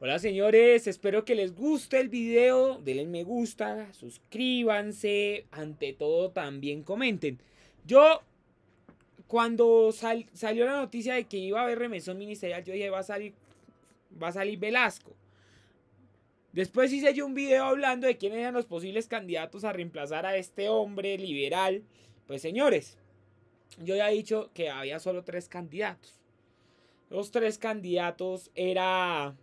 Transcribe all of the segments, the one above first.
Hola señores, espero que les guste el video, denle me gusta, suscríbanse, ante todo también comenten. Yo, cuando salió la noticia de que iba a haber remesón ministerial, yo dije va a salir, va a salir Velasco. Después hice yo un video hablando de quiénes eran los posibles candidatos a reemplazar a este hombre liberal. Pues señores, yo ya he dicho que había solo tres candidatos. Los tres candidatos era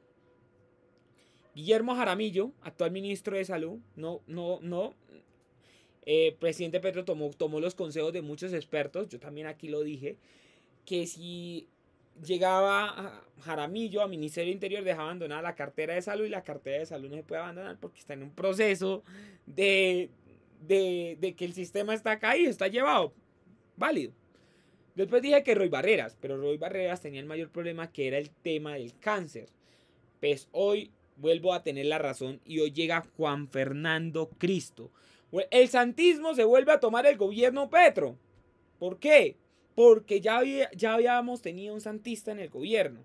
Guillermo Jaramillo, actual ministro de Salud, no, no, no. Eh, presidente Petro tomó, tomó los consejos de muchos expertos, yo también aquí lo dije, que si llegaba Jaramillo a Ministerio Interior, dejaba abandonada la cartera de salud y la cartera de salud no se puede abandonar porque está en un proceso de, de que el sistema está caído, está llevado. Válido. Después dije que Roy Barreras, pero Roy Barreras tenía el mayor problema que era el tema del cáncer. Pues hoy vuelvo a tener la razón y hoy llega Juan Fernando Cristo. El santismo se vuelve a tomar el gobierno Petro. ¿Por qué? Porque ya, ya habíamos tenido un santista en el gobierno,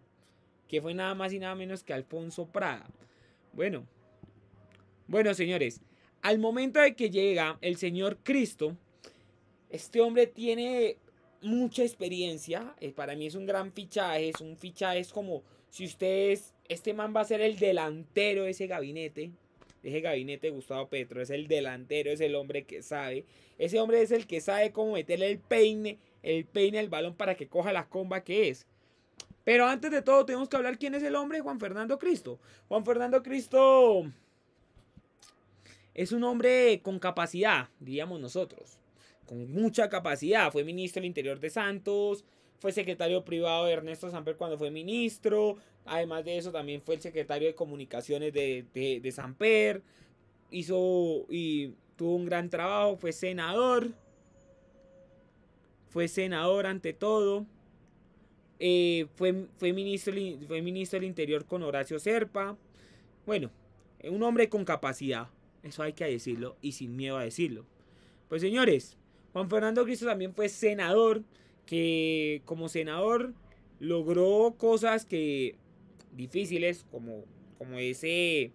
que fue nada más y nada menos que Alfonso Prada. Bueno, bueno señores, al momento de que llega el señor Cristo, este hombre tiene mucha experiencia, eh, para mí es un gran fichaje, es un fichaje, es como si ustedes este man va a ser el delantero de ese gabinete. De ese gabinete de Gustavo Petro. Es el delantero, es el hombre que sabe. Ese hombre es el que sabe cómo meterle el peine, el peine al balón para que coja la comba que es. Pero antes de todo, tenemos que hablar quién es el hombre, Juan Fernando Cristo. Juan Fernando Cristo es un hombre con capacidad, diríamos nosotros. Con mucha capacidad. Fue ministro del Interior de Santos fue secretario privado de Ernesto Samper cuando fue ministro. Además de eso, también fue el secretario de comunicaciones de, Samper. Hizo y tuvo un gran trabajo, fue senador. Fue senador ante todo. Eh, fue, fue, ministro, fue ministro del Interior con Horacio Serpa. Bueno, un hombre con capacidad. Eso hay que decirlo y sin miedo a decirlo. Pues señores, Juan Fernando Cristo también fue senador que como senador logró cosas que difíciles como, como ese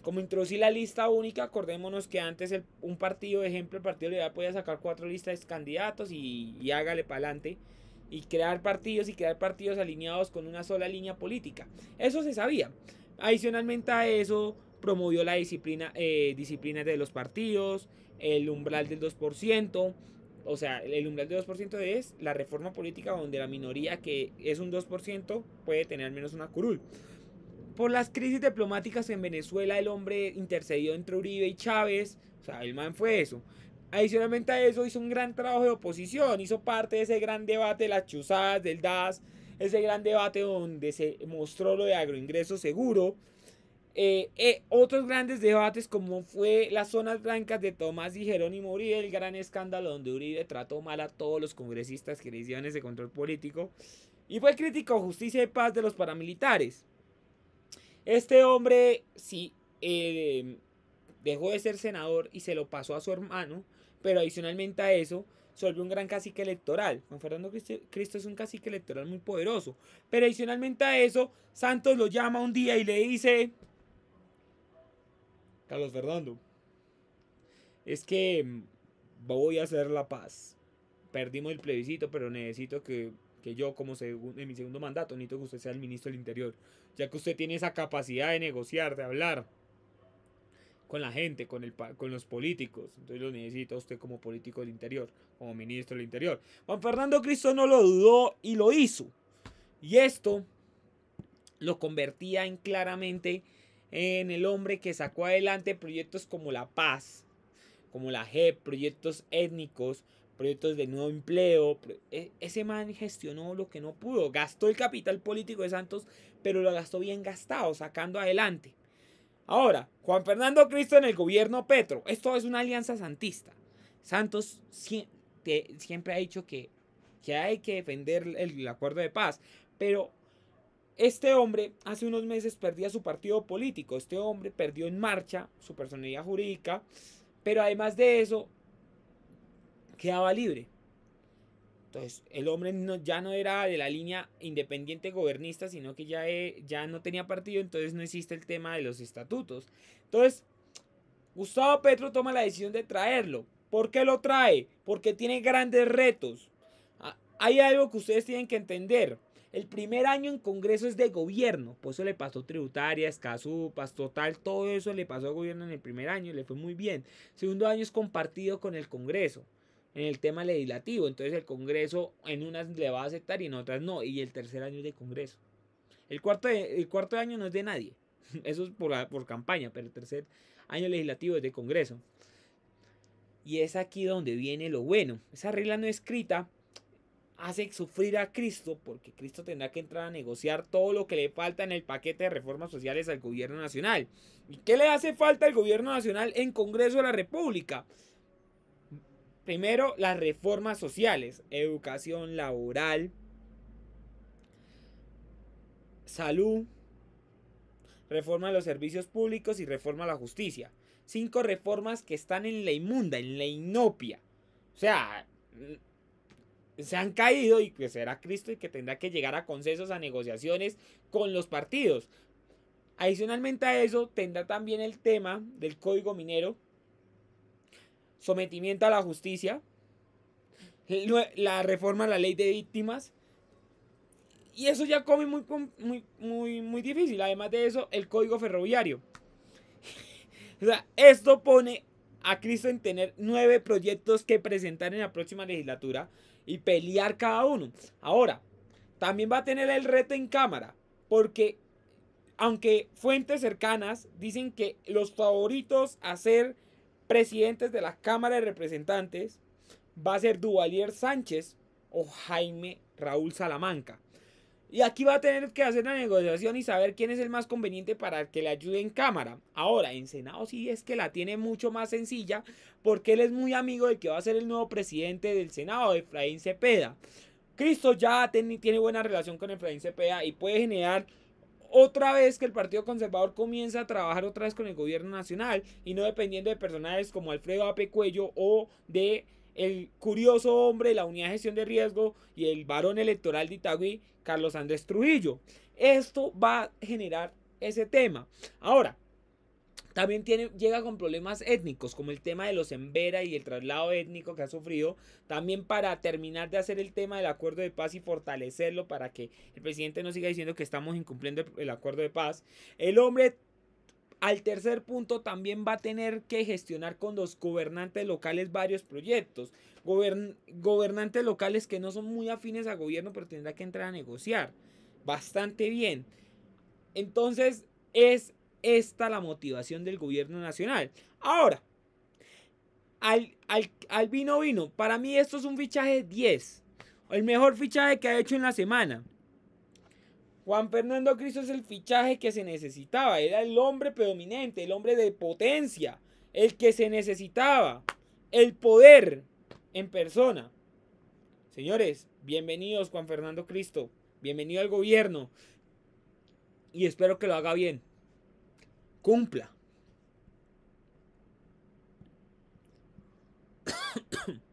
como introducir la lista única, acordémonos que antes el, un partido, ejemplo, el Partido Liberal podía sacar cuatro listas de candidatos y, y hágale para adelante y crear partidos y crear partidos alineados con una sola línea política. Eso se sabía. Adicionalmente a eso, promovió la disciplina, eh, disciplina de los partidos, el umbral del 2%, o sea, el umbral de 2% es la reforma política donde la minoría que es un 2% puede tener al menos una curul. Por las crisis diplomáticas en Venezuela, el hombre intercedió entre Uribe y Chávez, o sea, el man fue eso. Adicionalmente a eso hizo un gran trabajo de oposición, hizo parte de ese gran debate de las chuzadas, del DAS, ese gran debate donde se mostró lo de agroingreso seguro, eh, eh, otros grandes debates como fue las zonas blancas de Tomás y Jerónimo Uribe, el gran escándalo donde Uribe trató mal a todos los congresistas que le hicieron ese control político, y fue crítico a justicia y paz de los paramilitares. Este hombre sí eh, dejó de ser senador y se lo pasó a su hermano, pero adicionalmente a eso se volvió un gran cacique electoral. Juan Fernando Cristo, es un cacique electoral muy poderoso, pero adicionalmente a eso Santos lo llama un día y le dice Carlos Fernando. Es que mm, voy a hacer la paz. Perdimos el plebiscito, pero necesito que, yo, como en mi segundo mandato, necesito que usted sea el ministro del Interior. Ya que usted tiene esa capacidad de negociar, de hablar con la gente, con, el, con los políticos. Entonces lo necesita usted como político del Interior, como ministro del Interior. Juan Fernando Cristo no lo dudó y lo hizo. Y esto lo convertía en claramente en el hombre que sacó adelante proyectos como la paz, como la JEP, proyectos étnicos, proyectos de nuevo empleo. E, ese man gestionó lo que no pudo. Gastó el capital político de Santos, pero lo gastó bien gastado, sacando adelante. Ahora, Juan Fernando Cristo en el gobierno Petro. Esto es una alianza santista. Santos siempre, ha dicho que, que hay que defender el acuerdo de paz, pero este hombre hace unos meses perdía su partido político, este hombre perdió en marcha su personalidad jurídica, pero además de eso, quedaba libre. Entonces, el hombre ya no era de la línea independiente gobernista, sino que ya, eh, ya no tenía partido, entonces no existe el tema de los estatutos. Entonces, Gustavo Petro toma la decisión de traerlo. ¿Por qué lo trae? Porque tiene grandes retos. Ah, hay algo que ustedes tienen que entender. El primer año en Congreso es de gobierno, por eso le pasó tributaria, pasó total, todo eso le pasó al gobierno en el primer año, le fue muy bien. Segundo año es compartido con el Congreso en el tema legislativo, entonces el Congreso en unas le va a aceptar y en otras no, y el tercer año es de Congreso. El cuarto, el cuarto año no es de nadie, eso es por, por campaña, pero el tercer año legislativo es de Congreso. Y es aquí donde viene lo bueno. Esa regla no escrita hace sufrir a Cristo porque Cristo tendrá que entrar a negociar todo lo que le falta en el paquete de reformas sociales al gobierno nacional. ¿Y qué le hace falta al gobierno nacional en Congreso de la República? Primero, las reformas sociales, educación laboral, salud, reforma de los servicios públicos y reforma a la justicia. Cinco reformas que están en la inmunda, en la inopia. O sea, se han caído y que será Cristo y que tendrá que llegar a consensos, a negociaciones con los partidos. Adicionalmente a eso, tendrá también el tema del código minero, sometimiento a la justicia, la reforma a la ley de víctimas. Y eso ya come muy, muy, muy, muy difícil. Además de eso, el código ferroviario. o sea, esto pone a Cristo en tener nueve proyectos que presentar en la próxima legislatura y pelear cada uno. Ahora, también va a tener el reto en cámara, porque aunque fuentes cercanas dicen que los favoritos a ser presidentes de la Cámara de Representantes va a ser Duvalier Sánchez o Jaime Raúl Salamanca. Y aquí va a tener que hacer la negociación y saber quién es el más conveniente para que le ayude en Cámara. Ahora, en Senado sí es que la tiene mucho más sencilla porque él es muy amigo del que va a ser el nuevo presidente del Senado, Efraín Cepeda. Cristo ya tiene buena relación con Efraín Cepeda y puede generar otra vez que el Partido Conservador comienza a trabajar otra vez con el gobierno nacional y no dependiendo de personajes como Alfredo Apecuello o de el curioso hombre de la Unidad de Gestión de Riesgo y el varón electoral de Itagüí, Carlos Andrés Trujillo. Esto va a generar ese tema. Ahora, también llega con problemas étnicos, como el tema de los Embera y el traslado étnico que ha sufrido. También para terminar de hacer el tema del acuerdo de paz y fortalecerlo para que el presidente no siga diciendo que estamos incumpliendo el acuerdo de paz. El hombre al tercer punto también va a tener que gestionar con los gobernantes locales varios proyectos. gobernantes locales que no son muy afines al gobierno, pero tendrá que entrar a negociar. Bastante bien. Entonces es esta la motivación del gobierno nacional. Ahora, al, al vino vino, para mí esto es un fichaje 10. El mejor fichaje que ha hecho en la semana. Juan Fernando Cristo es el fichaje que se necesitaba. Era el hombre predominante, el hombre de potencia, el que se necesitaba, el poder en persona. Señores, bienvenidos Juan Fernando Cristo, bienvenido al gobierno y espero que lo haga bien. Cumpla.